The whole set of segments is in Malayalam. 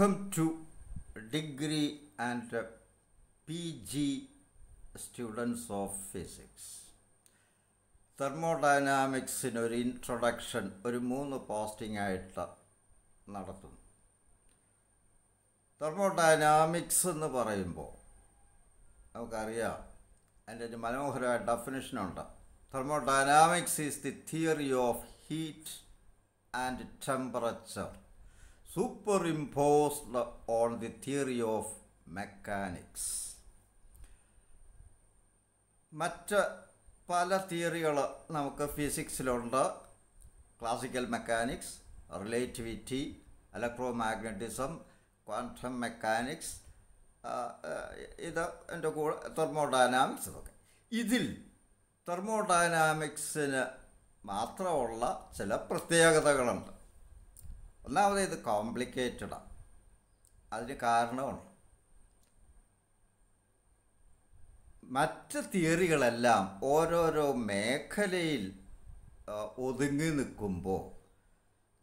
welcome to degree and P G students of physics തെർമോഡൈനാമിക്സിന് ഒരു ഇൻട്രൊഡക്ഷൻ ഒരു മൂന്ന് പോസ്റ്റിംഗ് ആയിട്ട് നടത്തും തെർമോഡൈനാമിക്സ് എന്ന് പറയുമ്പോൾ നമുക്കറിയാം അതിൻ്റെ ഒരു മനോഹരമായ ഡെഫിനിഷനുണ്ട് thermodynamics is the theory of heat and temperature superimposed on the theory of mechanics മറ്റ് പല തിയറികൾ നമുക്ക് ഫിസിക്സിലുണ്ട് classical mechanics relativity electromagnetism quantum mechanics ഇത് എൻ്റെ കൂടെ തെർമോഡൈനാമിക്സ് ഇതൊക്കെ ഇതിൽ തെർമോഡൈനാമിക്സിന് മാത്രമുള്ള ചില പ്രത്യേകതകളുണ്ട് ഒന്നാമത് ഇത് കോംപ്ലിക്കേറ്റഡാണ് അതിന് കാരണമാണ് മറ്റ് തിയറികളെല്ലാം ഓരോരോ മേഖലയിൽ ഒതുങ്ങി നിൽക്കുമ്പോൾ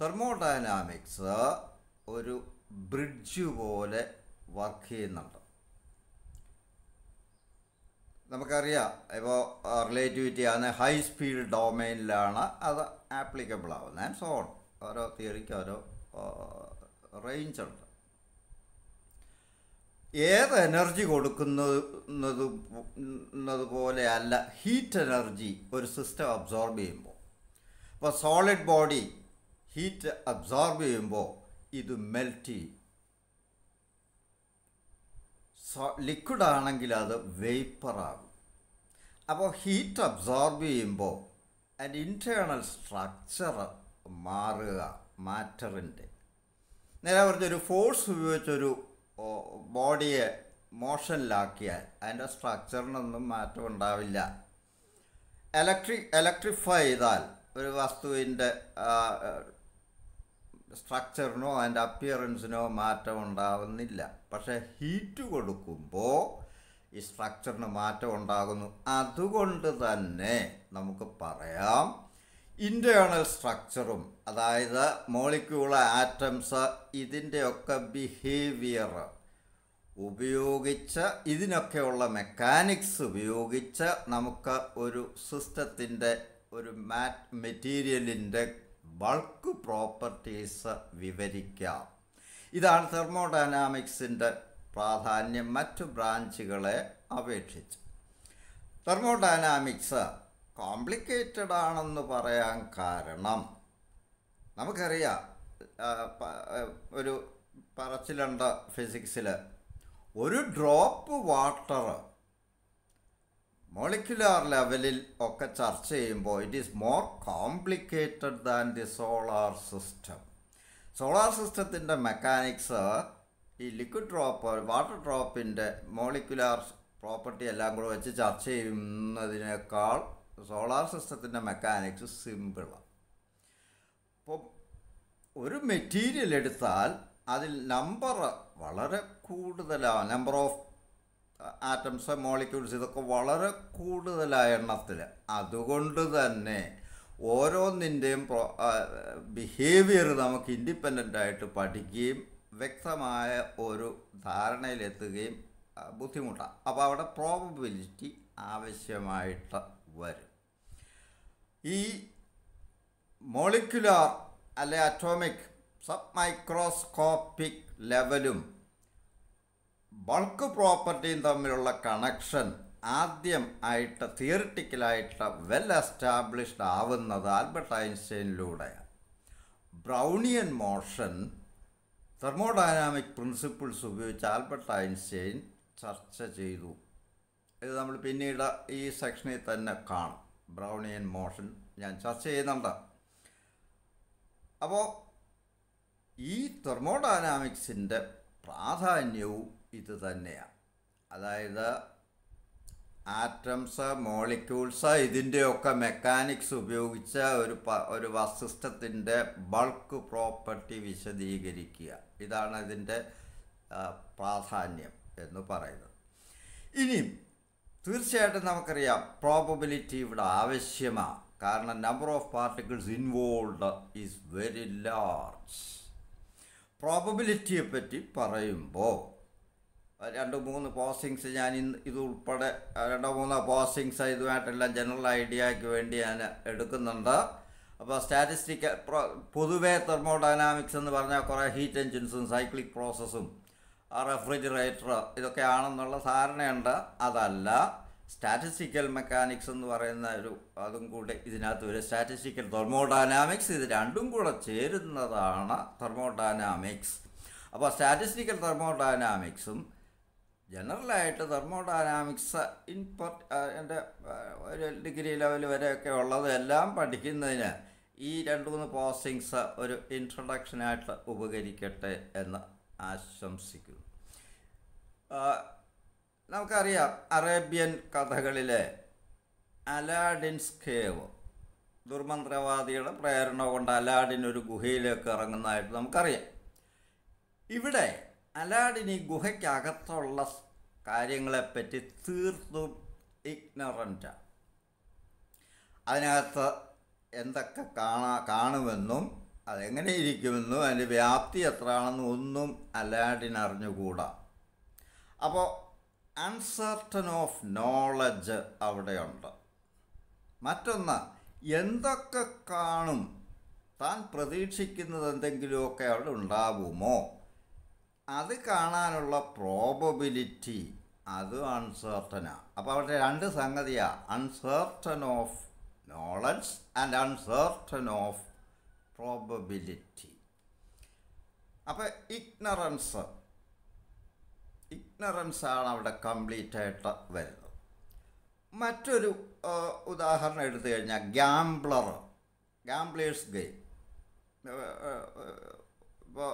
തെർമോഡൈനാമിക്സ് ഒരു ബ്രിഡ്ജ് പോലെ വർക്ക് ചെയ്യുന്നുണ്ട് നമുക്കറിയാം ഇപ്പോൾ റിലേറ്റിവിറ്റി ആണ് ഹൈ സ്പീഡ് ഡൊമൈനിലാണ് അത് ആപ്ലിക്കബിൾ ആവുന്നത് ആൻഡ് സോ ഓരോ തിയറിക്ക് ഓരോ റേഞ്ച് ഉണ്ട് ഏത് എനർജി കൊടുക്കുന്നത് പോലെയല്ല അല്ല ഹീറ്റ് എനർജി ഒരു സിസ്റ്റം അബ്സോർബ് ചെയ്യുമ്പോൾ അപ്പോൾ സോളിഡ് ബോഡി ഹീറ്റ് അബ്സോർബ് ചെയ്യുമ്പോൾ ഇത് മെൽറ്റ് ചെയ്യും സോ ലിക്വിഡ് ആണെങ്കിൽ അത് വേപ്പറാകും അപ്പോൾ ഹീറ്റ് അബ്സോർബ് ചെയ്യുമ്പോൾ അതിൻ്റെ ഇൻറ്റേണൽ സ്ട്രക്ചർ മാറുക മാറ്ററിൻ്റെ നേരെ പറഞ്ഞൊരു ഫോഴ്സ് ഉപയോഗിച്ചൊരു ബോഡിയെ മോഷനിലാക്കിയാൽ അതിൻ്റെ സ്ട്രക്ചറിനൊന്നും ഉണ്ടാവില്ല ഇലക്ട്രി ഇലക്ട്രിഫൈ ചെയ്താൽ ഒരു വസ്തുവിൻ്റെ സ്ട്രക്ചറിനോ അതിൻ്റെ അപ്പിയറൻസിനോ മാറ്റം ഉണ്ടാകുന്നില്ല പക്ഷേ ഹീറ്റ് കൊടുക്കുമ്പോൾ ഈ സ്ട്രക്ചറിന് മാറ്റം ഉണ്ടാകുന്നു അതുകൊണ്ട് തന്നെ നമുക്ക് പറയാം ഇൻ്റേണൽ സ്ട്രക്ചറും അതായത് മോളിക്യൂൾ ആറ്റംസ് ഇതിൻ്റെയൊക്കെ ബിഹേവിയർ ഉപയോഗിച്ച് ഇതിനൊക്കെയുള്ള മെക്കാനിക്സ് ഉപയോഗിച്ച് നമുക്ക് ഒരു സിസ്റ്റത്തിൻ്റെ ഒരു മാറ്റ് മെറ്റീരിയലിൻ്റെ ബൾക്ക് പ്രോപ്പർട്ടീസ് വിവരിക്കാം ഇതാണ് തെർമോഡൈനാമിക്സിൻ്റെ പ്രാധാന്യം മറ്റു ബ്രാഞ്ചുകളെ അപേക്ഷിച്ച് തെർമോഡൈനാമിക്സ് കോംപ്ലിക്കേറ്റഡ് ആണെന്ന് പറയാൻ കാരണം നമുക്കറിയാം ഒരു പറച്ചിലുണ്ട് ഫിസിക്സിൽ ഒരു ഡ്രോപ്പ് വാട്ടർ മോളിക്കുലാർ ലെവലിൽ ഒക്കെ ചർച്ച ചെയ്യുമ്പോൾ it is more complicated than the solar system solar സിസ്റ്റത്തിൻ്റെ മെക്കാനിക്സ് ഈ ലിക്വിഡ് ഡ്രോപ്പ് വാട്ടർ ഡ്രോപ്പിൻ്റെ മോളിക്കുലാർ പ്രോപ്പർട്ടി എല്ലാം കൂടെ വെച്ച് ചർച്ച ചെയ്യുന്നതിനേക്കാൾ സോളാർ സിസ്റ്റത്തിൻ്റെ മെക്കാനിക്സ് സിമ്പിളാണ് അപ്പോൾ ഒരു മെറ്റീരിയൽ എടുത്താൽ അതിൽ നമ്പർ വളരെ കൂടുതലാണ് നമ്പർ ഓഫ് ആറ്റംസ് മോളിക്യൂൾസ് ഇതൊക്കെ വളരെ കൂടുതലായ എണ്ണത്തിൽ അതുകൊണ്ട് തന്നെ ഓരോന്നിൻ്റെയും ബിഹേവിയർ നമുക്ക് ഇൻഡിപെൻഡൻ്റ് ആയിട്ട് പഠിക്കുകയും വ്യക്തമായ ഒരു ധാരണയിലെത്തുകയും ബുദ്ധിമുട്ടാണ് അപ്പോൾ അവിടെ പ്രോബബിലിറ്റി ആവശ്യമായിട്ട് വരും ഈ മോളിക്കുലാർ അല്ലെ അറ്റോമിക് സബ് മൈക്രോസ്കോപ്പിക് ലെവലും ബൾക്ക് പ്രോപ്പർട്ടിയും തമ്മിലുള്ള കണക്ഷൻ ആദ്യം ആയിട്ട് തിയറിറ്റിക്കലായിട്ട് വെൽ എസ്റ്റാബ്ലിഷ്ഡ് ആവുന്നത് ആൽബർട്ട് ഐൻസ്റ്റൈനിലൂടെയാണ് ബ്രൗണിയൻ മോഷൻ തെർമോഡൈനാമിക് പ്രിൻസിപ്പിൾസ് ഉപയോഗിച്ച് ആൽബർട്ട് ഐൻസ്റ്റൈൻ ചർച്ച ചെയ്തു ഇത് നമ്മൾ പിന്നീട് ഈ സെക്ഷനിൽ തന്നെ കാണും ബ്രൗണിയൻ മോഷൻ ഞാൻ ചർച്ച ചെയ്യുന്നുണ്ട് അപ്പോൾ ഈ തെർമോഡൈനാമിക്സിൻ്റെ പ്രാധാന്യവും ഇത് തന്നെയാണ് അതായത് ആറ്റംസ് മോളിക്യൂൾസ് ഇതിൻ്റെയൊക്കെ മെക്കാനിക്സ് ഉപയോഗിച്ച് ഒരു പ ഒരു വസ്തുസ്ഥത്തിൻ്റെ ബൾക്ക് പ്രോപ്പർട്ടി വിശദീകരിക്കുക ഇതാണ് ഇതിൻ്റെ പ്രാധാന്യം എന്ന് പറയുന്നത് ഇനിയും തീർച്ചയായിട്ടും നമുക്കറിയാം പ്രോബബിലിറ്റി ഇവിടെ ആവശ്യമാണ് കാരണം number of particles involved is very large പ്രോബബിലിറ്റിയെ പറ്റി പറയുമ്പോൾ രണ്ട് മൂന്ന് പോസ്റ്റിങ്സ് ഞാൻ ഇന്ന് ഇതുൾപ്പെടെ രണ്ടോ മൂന്നോ പോസ്റ്റിങ്സ് ഇതുമായിട്ടെല്ലാം ജനറൽ ഐഡിയയ്ക്ക് വേണ്ടി ഞാൻ എടുക്കുന്നുണ്ട് അപ്പോൾ സ്റ്റാറ്റിസ്റ്റിക്കൽ പൊതുവേ തെർമോഡൈനാമിക്സ് എന്ന് പറഞ്ഞാൽ കുറേ ഹീറ്റ് എൻജിൻസും സൈക്ലിക് പ്രോസസ്സും റെഫ്രിജറേറ്റർ ഇതൊക്കെ ആണെന്നുള്ള ധാരണയുണ്ട് അതല്ല സ്റ്റാറ്റിസ്റ്റിക്കൽ മെക്കാനിക്സ് എന്ന് പറയുന്ന ഒരു അതും കൂടെ ഇതിനകത്ത് ഒരു സ്റ്റാറ്റിസ്റ്റിക്കൽ തെർമോഡൈനാമിക്സ് ഇത് രണ്ടും കൂടെ ചേരുന്നതാണ് തെർമോഡൈനാമിക്സ് അപ്പോൾ സ്റ്റാറ്റിസ്റ്റിക്കൽ തെർമോഡൈനാമിക്സും ജനറലായിട്ട് തെർമോഡൈനാമിക്സ് ഇൻ എൻ്റെ ഒരു ഡിഗ്രി ലെവൽ വരെയൊക്കെ ഉള്ളത് എല്ലാം പഠിക്കുന്നതിന് ഈ രണ്ട് മൂന്ന് പോസ്റ്റിങ്സ് ഒരു ഇൻട്രൊഡക്ഷനായിട്ട് ഉപകരിക്കട്ടെ എന്ന് ആശംസിക്കുന്നു നമുക്കറിയാം അറേബ്യൻ കഥകളിലെ അലാഡിൻസ് കേവ് ദുർമന്ത്രവാദിയുടെ പ്രേരണ കൊണ്ട് അലാഡിൻ ഒരു ഗുഹയിലേക്ക് ഇറങ്ങുന്നതായിട്ട് നമുക്കറിയാം ഇവിടെ അലാഡിൻ ഈ ഗുഹയ്ക്കകത്തുള്ള കാര്യങ്ങളെപ്പറ്റി തീർത്തും ഇഗ്നറൻ്റാണ് അതിനകത്ത് എന്തൊക്കെ കാണാ കാണുമെന്നും അതെങ്ങനെ ഇരിക്കുമെന്നും അതിൻ്റെ വ്യാപ്തി എത്രയാണെന്നും ഒന്നും അലാഡിൻ അറിഞ്ഞുകൂടാ അപ്പോൾ അൺസർട്ടൺ ഓഫ് നോളജ് അവിടെയുണ്ട് മറ്റൊന്ന് എന്തൊക്കെ കാണും താൻ പ്രതീക്ഷിക്കുന്നത് എന്തെങ്കിലുമൊക്കെ അവിടെ ഉണ്ടാവുമോ അത് കാണാനുള്ള പ്രോബബിലിറ്റി അത് അൺസേർട്ടനാണ് അപ്പോൾ അവിടെ രണ്ട് സംഗതിയാണ് uncertain of knowledge and uncertain of probability അപ്പോൾ ഇഗ്നറൻസ് ഇഗ്നറൻസ് ആണ് അവിടെ കംപ്ലീറ്റ് ആയിട്ട് വരുന്നത് മറ്റൊരു ഉദാഹരണം എടുത്തു കഴിഞ്ഞാൽ ഗ്യാംബ്ലർ ഗ്യാംബ്ലേഴ്സ് ഗെയിം ഇപ്പോൾ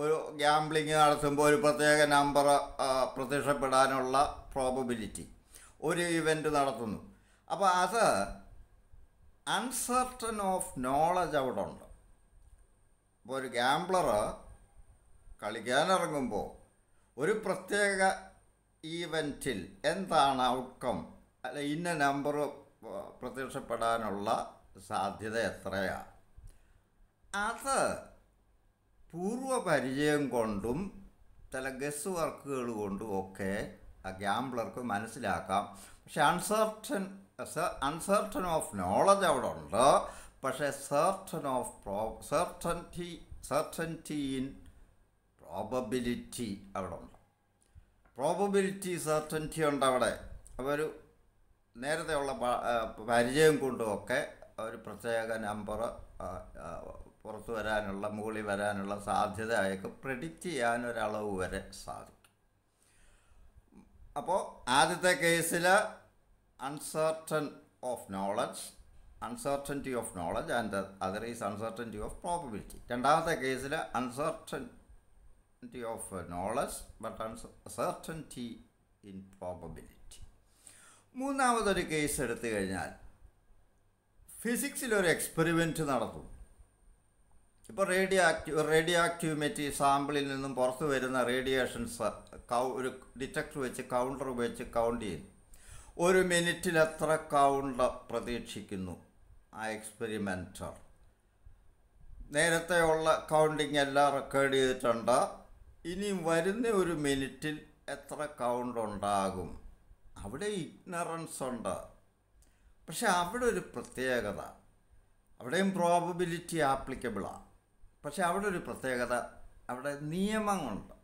ഒരു ഗ്യാംബ്ലിങ് നടത്തുമ്പോൾ ഒരു പ്രത്യേക നമ്പർ പ്രത്യക്ഷപ്പെടാനുള്ള പ്രോബബിലിറ്റി ഒരു ഇവൻ്റ് നടത്തുന്നു അപ്പോൾ അത് അൺസർട്ടൺ ഓഫ് നോളജ് അവിടെ ഉണ്ട് ഇപ്പോൾ ഒരു ഗ്യാംബ്ലർ കളിക്കാനിറങ്ങുമ്പോൾ ഒരു പ്രത്യേക ഈവൻറ്റിൽ എന്താണ് ഔട്ട്കം അല്ല ഇന്ന നമ്പർ പ്രത്യക്ഷപ്പെടാനുള്ള സാധ്യത എത്രയാണ് അത് പൂർവ്വപരിചയം കൊണ്ടും ചില ഗസ് വർക്കുകൾ കൊണ്ടും ഒക്കെ ആ ഗ്യാംബ്ലർക്ക് മനസ്സിലാക്കാം പക്ഷെ അൺസെർട്ടൻ അൺസെർട്ടൻ ഓഫ് നോളജ് അവിടെ ഉണ്ട് പക്ഷേ certain of pro certainty certainty in probability അവിടെ ഉണ്ട് പ്രോബബിലിറ്റി സർട്ടൻറ്റി ഉണ്ട് അവിടെ അവർ ഒരു നേരത്തെയുള്ള പരിചയം കൊണ്ടുമൊക്കെ ഒരു പ്രത്യേക നമ്പർ പുറത്തു വരാനുള്ള മുകളിൽ വരാനുള്ള സാധ്യത അയാൾക്ക് പ്രെഡിക്റ്റ് ചെയ്യാൻ ഒരളവ് വരെ സാധിക്കും അപ്പോൾ ആദ്യത്തെ കേസിൽ uncertain of knowledge uncertainty of knowledge and other is uncertainty of probability രണ്ടാമത്തെ കേസിൽ uncertain of uh, knowledge but uncertainty in probability മൂന്നാമതൊരു കേസ് എടുത്തു കഴിഞ്ഞാൽ ഫിസിക്സിലൊരു എക്സ്പെരിമെൻറ്റ് നടത്തും ഇപ്പോൾ റേഡിയോ ആക്റ്റീവ് റേഡിയോ ആക്ടിവിറ്റി സാമ്പിളിൽ നിന്നും പുറത്തു വരുന്ന റേഡിയേഷൻസ് uh, കൗ ഒരു ഡിറ്റക്ടർ വെച്ച് കൗണ്ടർ വെച്ച് കൗണ്ട് ചെയ്യും ഒരു മിനിറ്റിൽ എത്ര കൗണ്ട് പ്രതീക്ഷിക്കുന്നു ആ എക്സ്പെരിമെൻറ്റർ നേരത്തെയുള്ള കൗണ്ടിങ് എല്ലാം റെക്കോർഡ് ചെയ്തിട്ടുണ്ട് ഇനി വരുന്ന ഒരു മിനിറ്റിൽ എത്ര കൗണ്ട് ഉണ്ടാകും അവിടെ ഇഗ്നറൻസ് ഉണ്ട് പക്ഷെ അവിടെ ഒരു പ്രത്യേകത അവിടെയും പ്രോബബിലിറ്റി ആപ്ലിക്കബിളാണ് പക്ഷെ അവിടെ ഒരു പ്രത്യേകത അവിടെ നിയമങ്ങളുണ്ട്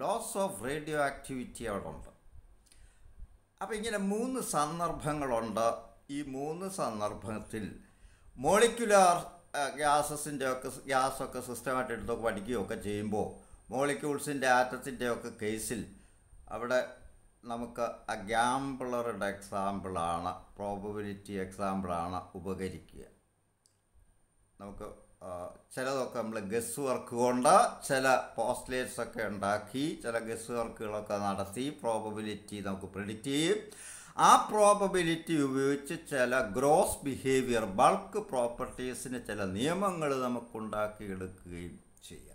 ലോസ് ഓഫ് റേഡിയോ ആക്ടിവിറ്റി അവിടെ ഉണ്ട് അപ്പോൾ ഇങ്ങനെ മൂന്ന് സന്ദർഭങ്ങളുണ്ട് ഈ മൂന്ന് സന്ദർഭത്തിൽ മോളിക്കുലാർ ഗ്യാസസിൻ്റെ ഒക്കെ ഗ്യാസൊക്കെ സിസ്റ്റമായിട്ട് എടുത്തൊക്കെ പഠിക്കുകയൊക്കെ ചെയ്യുമ്പോൾ മോളിക്യൂൾസിൻ്റെ ആറ്റത്തിൻ്റെ ഒക്കെ കേസിൽ അവിടെ നമുക്ക് ആ ഗ്യാംബിളറുടെ എക്സാമ്പിളാണ് പ്രോബബിലിറ്റി എക്സാമ്പിളാണ് ഉപകരിക്കുക നമുക്ക് ചിലതൊക്കെ നമ്മൾ ഗസ് വർക്ക് കൊണ്ട് ചില പോസ്റ്റ്ലേറ്റ്സ് ഒക്കെ ഉണ്ടാക്കി ചില ഗസ് വർക്കുകളൊക്കെ നടത്തി പ്രോബബിലിറ്റി നമുക്ക് പ്രിഡിക്റ്റ് ചെയ്യും ആ പ്രോബബിലിറ്റി ഉപയോഗിച്ച് ചില ഗ്രോസ് ബിഹേവിയർ ബൾക്ക് പ്രോപ്പർട്ടീസിന് ചില നിയമങ്ങൾ നമുക്കുണ്ടാക്കിയെടുക്കുകയും ചെയ്യാം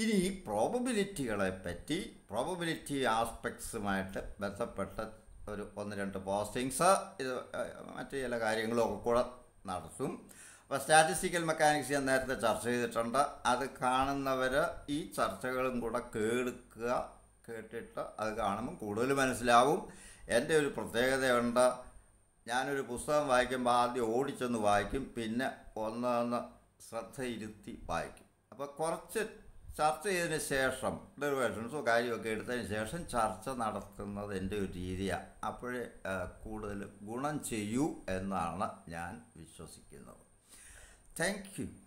ഇനി ഈ പ്രോബബിലിറ്റികളെ പറ്റി പ്രോബബിലിറ്റി ആസ്പെക്ട്സുമായിട്ട് ബന്ധപ്പെട്ട ഒരു ഒന്ന് രണ്ട് പോസ്റ്റിങ്സ് ഇത് മറ്റു ചില കാര്യങ്ങളൊക്കെ കൂടെ നടത്തും അപ്പോൾ സ്റ്റാറ്റിസ്റ്റിക്കൽ മെക്കാനിക്സ് ഞാൻ നേരത്തെ ചർച്ച ചെയ്തിട്ടുണ്ട് അത് കാണുന്നവർ ഈ ചർച്ചകളും കൂടെ കേൾക്കുക കേട്ടിട്ട് അത് കാണുമ്പോൾ കൂടുതൽ മനസ്സിലാവും എൻ്റെ ഒരു പ്രത്യേകതയുണ്ട് ഞാനൊരു പുസ്തകം വായിക്കുമ്പോൾ ആദ്യം ഓടിച്ചൊന്ന് വായിക്കും പിന്നെ ഒന്നൊന്ന് ശ്രദ്ധ വായിക്കും അപ്പോൾ കുറച്ച് ചർച്ച ചെയ്തതിന് ശേഷം ഡെറിവേഷൻസോ കാര്യമൊക്കെ എടുത്തതിന് ശേഷം ചർച്ച നടത്തുന്നത് എൻ്റെ ഒരു രീതിയാണ് അപ്പോഴേ കൂടുതൽ ഗുണം ചെയ്യൂ എന്നാണ് ഞാൻ വിശ്വസിക്കുന്നത് താങ്ക് യു